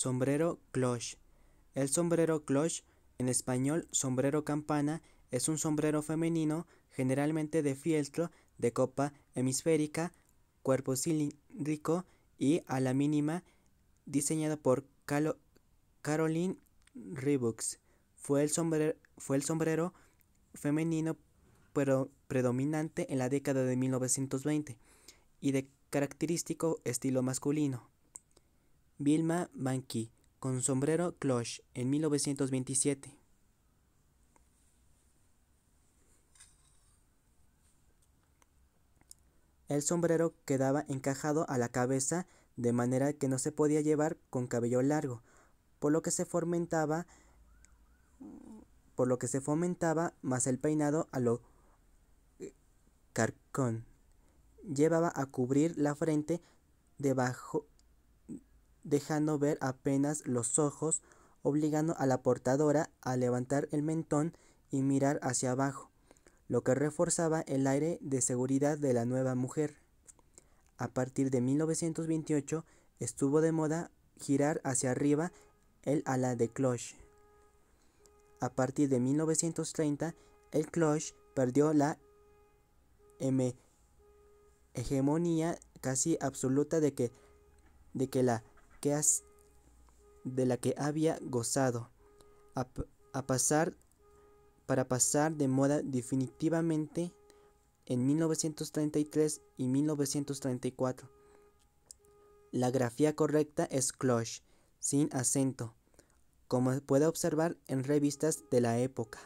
Sombrero cloche. El sombrero cloche, en español sombrero campana, es un sombrero femenino generalmente de fieltro de copa hemisférica, cuerpo cilíndrico y a la mínima, diseñado por Caroline Ribux. Fue el, sombrero, fue el sombrero femenino pero predominante en la década de 1920 y de característico estilo masculino. Vilma Banqui con sombrero cloche en 1927. El sombrero quedaba encajado a la cabeza de manera que no se podía llevar con cabello largo, por lo que se fomentaba por lo que se fomentaba más el peinado a lo eh, carcón. Llevaba a cubrir la frente debajo dejando ver apenas los ojos, obligando a la portadora a levantar el mentón y mirar hacia abajo, lo que reforzaba el aire de seguridad de la nueva mujer. A partir de 1928 estuvo de moda girar hacia arriba el ala de cloche. A partir de 1930, el cloche perdió la hegemonía casi absoluta de que, de que la de la que había gozado, a, pasar, para pasar de moda definitivamente en 1933 y 1934. La grafía correcta es cloche, sin acento, como puede observar en revistas de la época.